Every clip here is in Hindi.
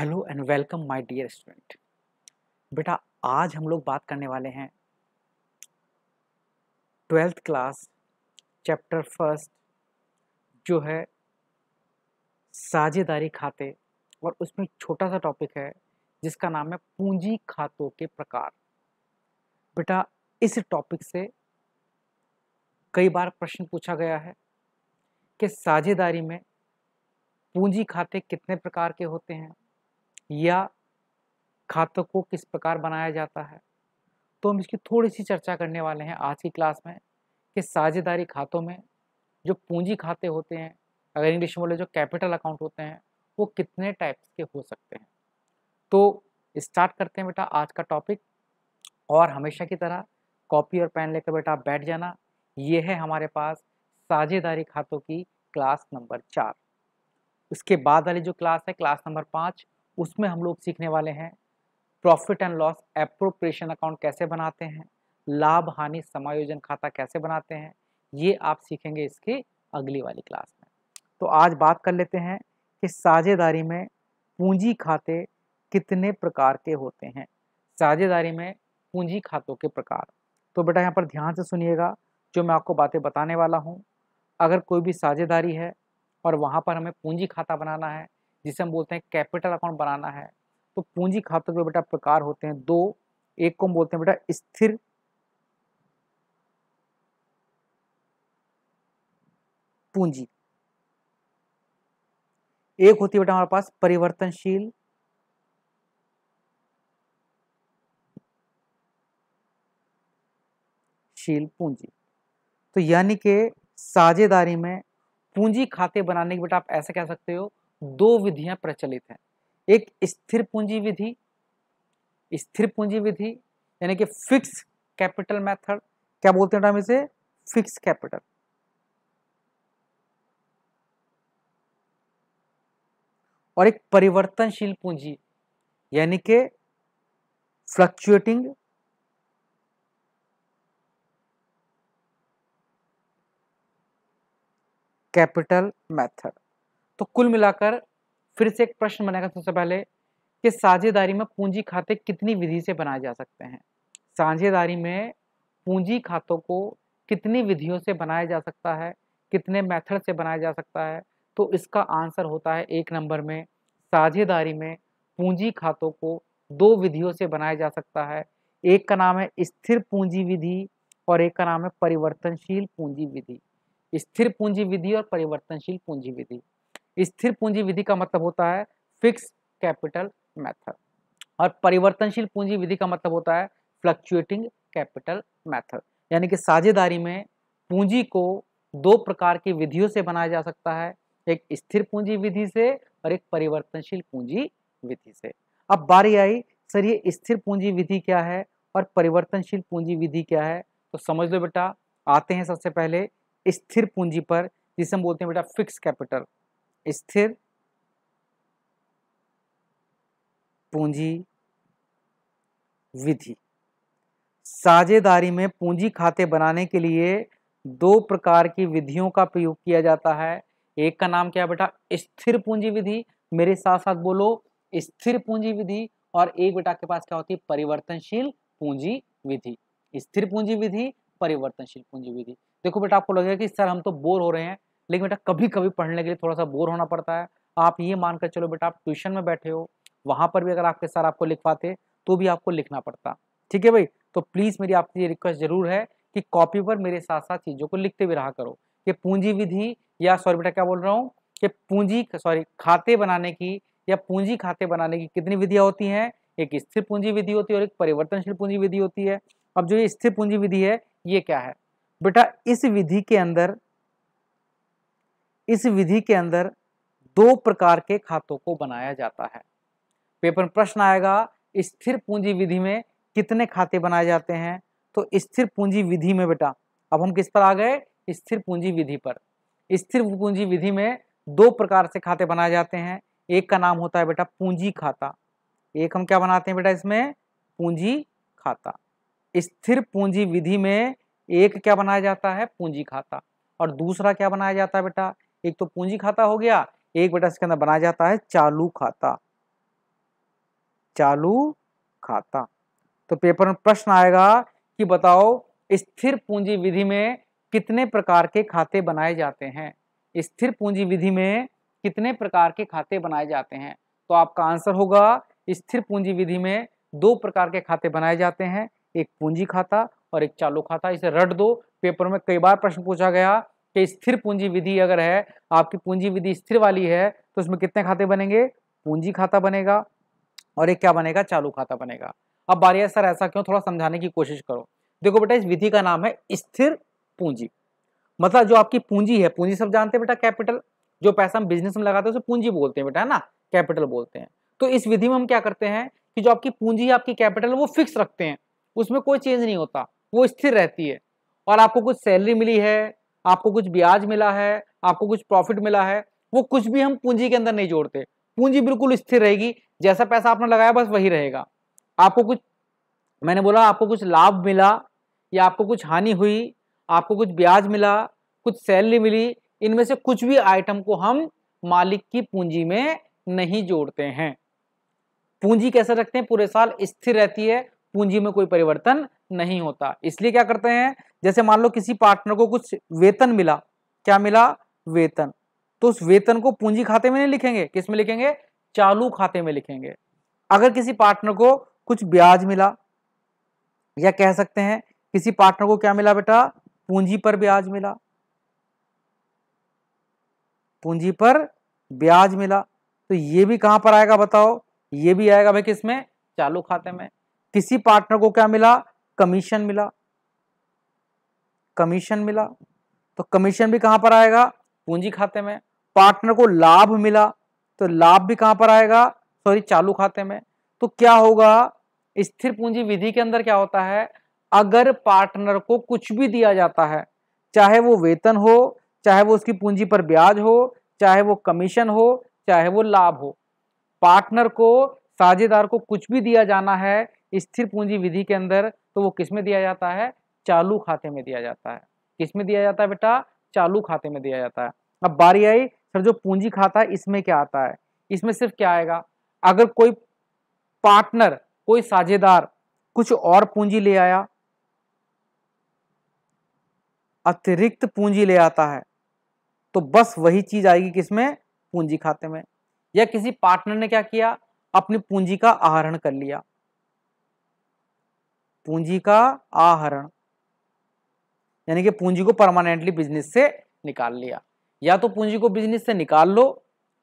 hello and welcome my dear student बेटा आज हम लोग बात करने वाले हैं ट्वेल्थ क्लास चैप्टर फर्स्ट जो है साझेदारी खाते और उसमें छोटा सा टॉपिक है जिसका नाम है पूंजी खातों के प्रकार बेटा इस टॉपिक से कई बार प्रश्न पूछा गया है कि साझेदारी में पूंजी खाते कितने प्रकार के होते हैं या खातों को किस प्रकार बनाया जाता है तो हम इसकी थोड़ी सी चर्चा करने वाले हैं आज की क्लास में कि साझेदारी खातों में जो पूंजी खाते होते हैं अगर इंग्लिश में बोले जो कैपिटल अकाउंट होते हैं वो कितने टाइप्स के हो सकते हैं तो स्टार्ट करते हैं बेटा आज का टॉपिक और हमेशा की तरह कॉपी और पेन लेकर बेटा आप बैठ जाना ये है हमारे पास साझेदारी खातों की क्लास नंबर चार उसके बाद वाली जो क्लास है क्लास नंबर पाँच उसमें हम लोग सीखने वाले हैं profit and loss appropriation account कैसे बनाते हैं लाभ हानि समायोजन खाता कैसे बनाते हैं ये आप सीखेंगे इसकी अगली वाली क्लास में तो आज बात कर लेते हैं कि साझेदारी में पूंजी खाते कितने प्रकार के होते हैं साझेदारी में पूंजी खातों के प्रकार तो बेटा यहाँ पर ध्यान से सुनिएगा जो मैं आपको बातें बताने वाला हूँ अगर कोई भी साझेदारी है और वहाँ पर हमें पूंजी खाता बनाना है जिसे हम बोलते हैं कैपिटल अकाउंट बनाना है तो पूंजी खातों के बेटा प्रकार होते हैं दो एक को हम बोलते हैं बेटा स्थिर पूंजी एक होती है बेटा हमारे पास परिवर्तनशील शील पूंजी तो यानी के साझेदारी में पूंजी खाते बनाने के बेटा आप ऐसे कह सकते हो दो विधियां प्रचलित हैं एक स्थिर पूंजी विधि स्थिर पूंजी विधि यानी कि फिक्स कैपिटल मेथड क्या बोलते हैं नाम इसे फिक्स कैपिटल और एक परिवर्तनशील पूंजी यानी कि फ्लक्चुएटिंग कैपिटल मेथड तो कुल मिलाकर फिर से एक प्रश्न बनेगा सबसे पहले कि साझेदारी में पूंजी खाते कितनी विधि से बनाए जा सकते हैं साझेदारी में पूंजी खातों को कितनी विधियों से बनाया जा सकता है कितने मेथड से बनाया जा सकता है तो इसका आंसर होता है एक नंबर में साझेदारी में पूंजी खातों को दो विधियों से बनाया जा सकता है एक का नाम है स्थिर पूंजी विधि और एक का नाम है परिवर्तनशील पूंजी विधि स्थिर पूंजी विधि और परिवर्तनशील पूंजी विधि स्थिर पूंजी विधि का मतलब होता है फिक्स कैपिटल मैथड और परिवर्तनशील पूंजी विधि का मतलब होता है फ्लक्चुएटिंग कैपिटल मैथड यानी कि साझेदारी में पूंजी को दो प्रकार की विधियों से बनाया जा सकता है एक स्थिर पूंजी विधि से और एक परिवर्तनशील पूंजी विधि से अब बारी आई सर ये स्थिर पूंजी विधि क्या है और परिवर्तनशील पूंजी विधि क्या है तो समझ लो बेटा आते हैं सबसे पहले स्थिर पूंजी पर जिसे हम बोलते हैं बेटा फिक्स कैपिटल स्थिर पूंजी विधि साझेदारी में पूंजी खाते बनाने के लिए दो प्रकार की विधियों का प्रयोग किया जाता है एक का नाम क्या बेटा स्थिर पूंजी विधि मेरे साथ साथ बोलो स्थिर पूंजी विधि और एक बेटा के पास क्या होती है परिवर्तनशील पूंजी विधि स्थिर पूंजी विधि परिवर्तनशील पूंजी विधि देखो बेटा आपको लगेगा कि सर हम तो बोर हो रहे हैं लेकिन बेटा कभी कभी पढ़ने के लिए थोड़ा सा बोर होना पड़ता है आप ये मानकर चलो बेटा आप ट्यूशन में बैठे हो वहाँ पर भी अगर आपके सर आपको लिखवाते तो भी आपको लिखना पड़ता ठीक है भाई तो प्लीज़ मेरी आपसे ये रिक्वेस्ट ज़रूर है कि कॉपी पर मेरे साथ साथ चीज़ों को लिखते भी रहा करो कि पूंजी विधि या सॉरी बेटा क्या बोल रहा हूँ कि पूंजी सॉरी खाते बनाने की या पूंजी खाते बनाने की कितनी विधियाँ होती हैं एक स्थिर पूंजी विधि होती है और एक परिवर्तनशील पूंजी विधि होती है अब जो ये स्थिर पूंजी विधि है ये क्या है बेटा इस विधि के अंदर इस विधि के अंदर दो प्रकार के खातों को बनाया जाता है पेपर प्रश्न आएगा स्थिर पूंजी विधि में कितने खाते बनाए जाते हैं तो स्थिर पूंजी विधि में बेटा अब हम किस पर आ गए स्थिर पूंजी विधि पर स्थिर पूंजी विधि में दो प्रकार से खाते बनाए जाते हैं एक का नाम होता है बेटा पूंजी खाता एक हम क्या बनाते हैं बेटा इसमें पूंजी खाता स्थिर पूंजी विधि में एक क्या बनाया जाता है पूंजी खाता और दूसरा क्या बनाया जाता है बेटा एक तो पूंजी खाता हो गया एक बेटा इसके अंदर बनाया जाता है चालू खाता चालू खाता तो पेपर में प्रश्न आएगा कि बताओ स्थिर पूंजी विधि में कितने प्रकार के खाते बनाए जाते हैं स्थिर पूंजी विधि में कितने प्रकार के खाते बनाए जाते हैं तो आपका आंसर होगा स्थिर पूंजी विधि में दो प्रकार के खाते बनाए जाते हैं एक पूंजी खाता और एक चालू खाता इसे रट दो पेपर में कई बार प्रश्न पूछा गया कि स्थिर पूंजी विधि अगर है आपकी पूंजी विधि स्थिर वाली है तो उसमें कितने खाते बनेंगे पूंजी खाता बनेगा और एक क्या बनेगा चालू खाता बनेगा अब बारिया सर ऐसा क्यों थोड़ा समझाने की कोशिश करो देखो बेटा इस विधि का नाम है स्थिर पूंजी मतलब जो आपकी पूंजी है पूंजी सब जानते हैं बेटा कैपिटल जो पैसा हम बिजनेस में लगाते हैं उसे पूंजी बोलते हैं बेटा है ना कैपिटल बोलते हैं तो इस विधि में हम क्या करते हैं कि जो आपकी पूंजी आपकी कैपिटल वो फिक्स रखते हैं उसमें कोई चेंज नहीं होता वो स्थिर रहती है और आपको कुछ सैलरी मिली है आपको कुछ ब्याज मिला है आपको कुछ प्रॉफिट मिला है वो कुछ भी हम पूंजी के अंदर नहीं जोड़ते पूंजी बिल्कुल स्थिर रहेगी जैसा पैसा आपने लगाया बस वही रहेगा आपको कुछ मैंने बोला आपको कुछ लाभ मिला या आपको कुछ हानि हुई आपको कुछ ब्याज मिला कुछ सैलरी मिली इनमें से कुछ भी आइटम को हम मालिक की पूंजी में नहीं जोड़ते हैं पूंजी कैसे रखते हैं पूरे साल स्थिर रहती है पूंजी में कोई परिवर्तन नहीं होता इसलिए क्या करते हैं जैसे मान लो किसी पार्टनर को कुछ वेतन मिला क्या मिला वेतन तो उस वेतन को पूंजी खाते में नहीं लिखेंगे किस में लिखेंगे चालू खाते में लिखेंगे अगर किसी पार्टनर को कुछ ब्याज मिला या कह सकते हैं किसी पार्टनर को क्या मिला बेटा पूंजी पर ब्याज मिला पूंजी पर ब्याज मिला तो ये भी कहां पर आएगा बताओ ये भी आएगा भाई किसमें चालू खाते में किसी पार्टनर को क्या मिला कमीशन मिला कमीशन मिला तो कमीशन भी कहां पर आएगा पूंजी खाते में पार्टनर को लाभ मिला तो लाभ भी कहां पर आएगा सॉरी चालू खाते में तो क्या होगा स्थिर पूंजी विधि के अंदर क्या होता है अगर पार्टनर को कुछ भी दिया जाता है चाहे वो वेतन हो चाहे वो उसकी पूंजी पर ब्याज हो चाहे वो कमीशन हो चाहे वो लाभ हो पार्टनर को साझेदार को कुछ भी दिया जाना है स्थिर पूंजी विधि के अंदर तो वो किसमें दिया जाता है चालू खाते में दिया जाता है किसमें दिया जाता है बेटा चालू खाते में दिया जाता है अब बारी आई सर जो पूंजी खाता है इसमें क्या आता है इसमें सिर्फ क्या आएगा अगर कोई पार्टनर कोई साझेदार कुछ और पूंजी ले आया अतिरिक्त पूंजी ले आता है तो बस वही चीज आएगी किसमें पूंजी खाते में या किसी पार्टनर ने क्या किया अपनी पूंजी का आहरण कर लिया पूंजी का आहरण यानी कि पूंजी को परमानेंटली बिजनेस से निकाल लिया या तो पूंजी को बिजनेस से निकाल लो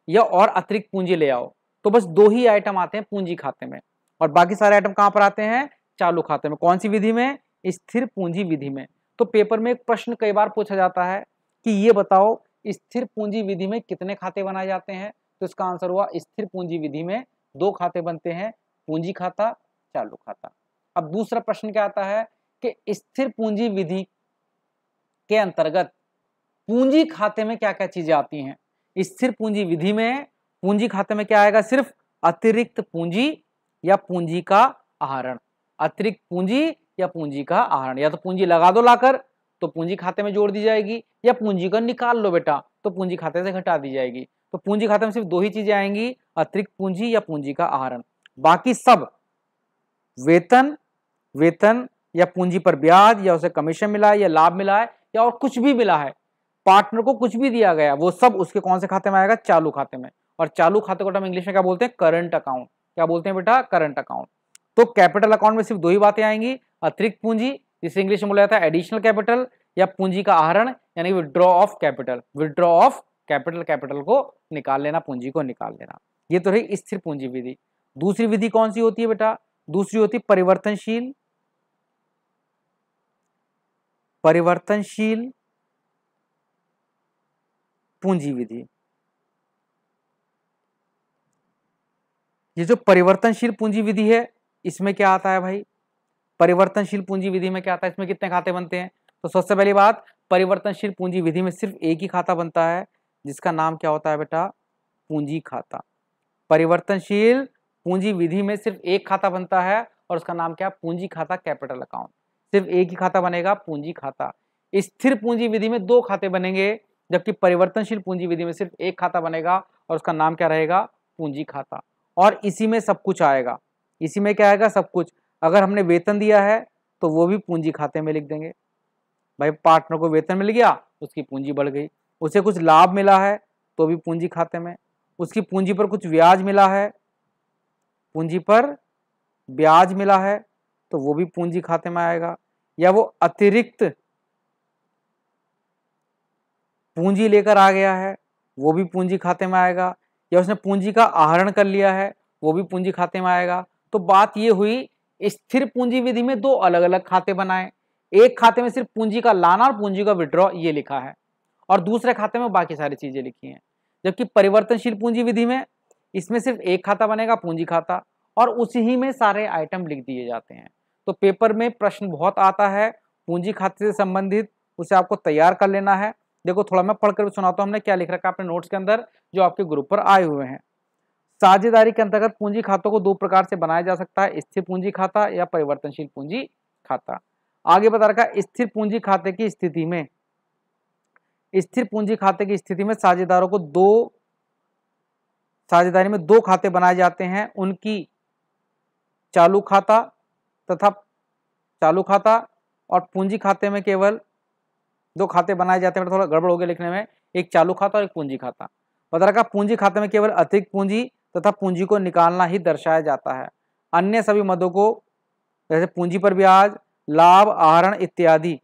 या और अतिरिक्त पूंजी ले आओ तो बस दो ही आइटम आते हैं पूंजी खाते में और बाकी सारे आइटम कहां पर आते हैं चालू खाते में कौन सी विधि में स्थिर पूंजी विधि में तो पेपर में एक प्रश्न कई बार पूछा जाता है कि ये बताओ स्थिर पूंजी विधि में कितने खाते बनाए जाते हैं तो इसका आंसर हुआ स्थिर पूंजी विधि में दो खाते बनते हैं पूंजी खाता चालू खाता अब दूसरा प्रश्न क्या आता है कि स्थिर पूंजी विधि के अंतर्गत पूंजी खाते में क्या क्या चीजें आती हैं स्थिर पूंजी विधि में पूंजी खाते में क्या आएगा सिर्फ अतिरिक्त पूंजी या पूंजी का आहरण अतिरिक्त पूंजी या पूंजी का आहरण या तो पूंजी लगा दो लाकर तो पूंजी खाते में जोड़ दी जाएगी या पूंजी को निकाल लो बेटा तो पूंजी खाते से घटा दी जाएगी तो पूंजी खाते में सिर्फ दो ही चीजें आएंगी अतिरिक्त पूंजी या पूंजी का आहरण बाकी सब वेतन वेतन या पूंजी पर ब्याज या उसे कमीशन मिला है या लाभ मिला है या और कुछ भी मिला है पार्टनर को कुछ भी दिया गया वो सब उसके कौन से खाते में आएगा चालू खाते में और चालू खाते को हम इंग्लिश में क्या बोलते हैं करंट अकाउंट क्या बोलते हैं बेटा करंट अकाउंट तो कैपिटल अकाउंट में सिर्फ दो ही बातें आएंगी अतिरिक्त पूंजी जिसे इंग्लिश में बोला जाता है एडिशनल कैपिटल या पूंजी का आहरण यानी withdraw of capital withdraw of capital capital को निकाल लेना पूंजी को निकाल लेना ये तो रही स्थिर पूंजी विधि दूसरी विधि कौन सी होती है बेटा दूसरी होती परिवर्तनशील परिवर्तनशील पूंजी विधि ये जो परिवर्तनशील पूंजी विधि है इसमें क्या आता है भाई परिवर्तनशील पूंजी विधि में क्या आता है इसमें कितने खाते बनते हैं तो सबसे पहली बात परिवर्तनशील पूंजी विधि में सिर्फ एक ही खाता बनता है जिसका नाम क्या होता है बेटा पूंजी खाता परिवर्तनशील पूंजी विधि में सिर्फ एक खाता बनता है और उसका नाम क्या पूंजी खाता कैपिटल अकाउंट सिर्फ एक ही खाता बनेगा पूंजी खाता स्थिर पूंजी विधि में दो खाते बनेंगे जबकि परिवर्तनशील पूंजी विधि में सिर्फ एक खाता बनेगा और उसका नाम क्या रहेगा पूंजी खाता और इसी में सब कुछ आएगा इसी में क्या आएगा सब कुछ अगर हमने वेतन दिया है तो वो भी पूंजी खाते में लिख देंगे भाई पार्टनर को वेतन मिल गया उसकी पूंजी बढ़ गई उसे कुछ लाभ मिला है तो भी पूंजी खाते में उसकी पूंजी पर कुछ ब्याज मिला है पूंजी पर ब्याज मिला है तो वो भी पूंजी खाते में आएगा या वो अतिरिक्त पूंजी लेकर आ गया है वो भी पूंजी खाते में आएगा या उसने पूंजी का आहरण कर लिया है वो भी पूंजी खाते में आएगा तो बात ये हुई स्थिर पूंजी विधि में दो अलग अलग खाते बनाए एक खाते में सिर्फ पूंजी का लाना और पूंजी का विड्रॉ ये लिखा है और दूसरे खाते में बाकी सारी चीजें लिखी हैं जबकि परिवर्तनशील पूंजी विधि में इसमें सिर्फ एक खाता बनेगा पूंजी खाता और उसी ही में सारे आइटम लिख दिए जाते हैं तो पेपर में प्रश्न बहुत आता है पूंजी खाते से संबंधित उसे आपको तैयार कर लेना है देखो थोड़ा मैं पढ़कर भी सुनाता हूँ हमने क्या लिख रखा है अपने नोट्स के अंदर जो आपके ग्रुप पर आए हुए हैं साझेदारी के अंतर्गत पूंजी खातों को दो प्रकार से बनाया जा सकता है स्थिर पूंजी खाता या परिवर्तनशील पूंजी खाता आगे बता रखा स्थिर पूंजी खाते की स्थिति में स्थिर पूंजी खाते की स्थिति में साझेदारों को दो साझेदारी में दो खाते बनाए जाते हैं उनकी चालू खाता तथा चालू खाता और पूंजी खाते में केवल दो खाते बनाए जाते हैं मतलब थोड़ा गड़बड़ हो गया लिखने में एक चालू खाता और एक पूंजी खाता बता रखा पूंजी खाते में केवल अतिरिक्त पूंजी तथा पूंजी को निकालना ही दर्शाया जाता है अन्य सभी मदों को जैसे पूंजी पर ब्याज लाभ आहरण इत्यादि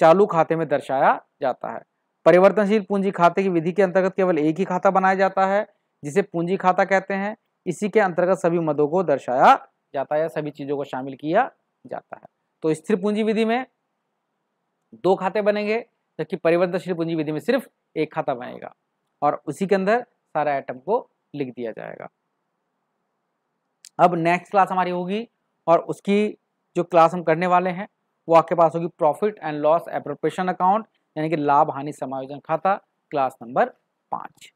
चालू खाते में दर्शाया जाता है परिवर्तनशील पूंजी खाते की विधि के अंतर्गत केवल एक ही खाता बनाया जाता है जिसे पूंजी खाता कहते हैं इसी के अंतर्गत सभी मदों को दर्शाया जाता है सभी चीजों को शामिल किया जाता है तो स्थिर पूंजी विधि में दो खाते बनेंगे जबकि परिवर्तनशील पूंजी विधि में सिर्फ एक खाता बनेगा और उसी के अंदर सारा आइटम को लिख दिया जाएगा अब नेक्स्ट क्लास हमारी होगी और उसकी जो क्लास हम करने वाले हैं वो आपके पास होगी profit and loss appropriation account यानी कि लाभ हानि समायोजन खाता क्लास नंबर पाँच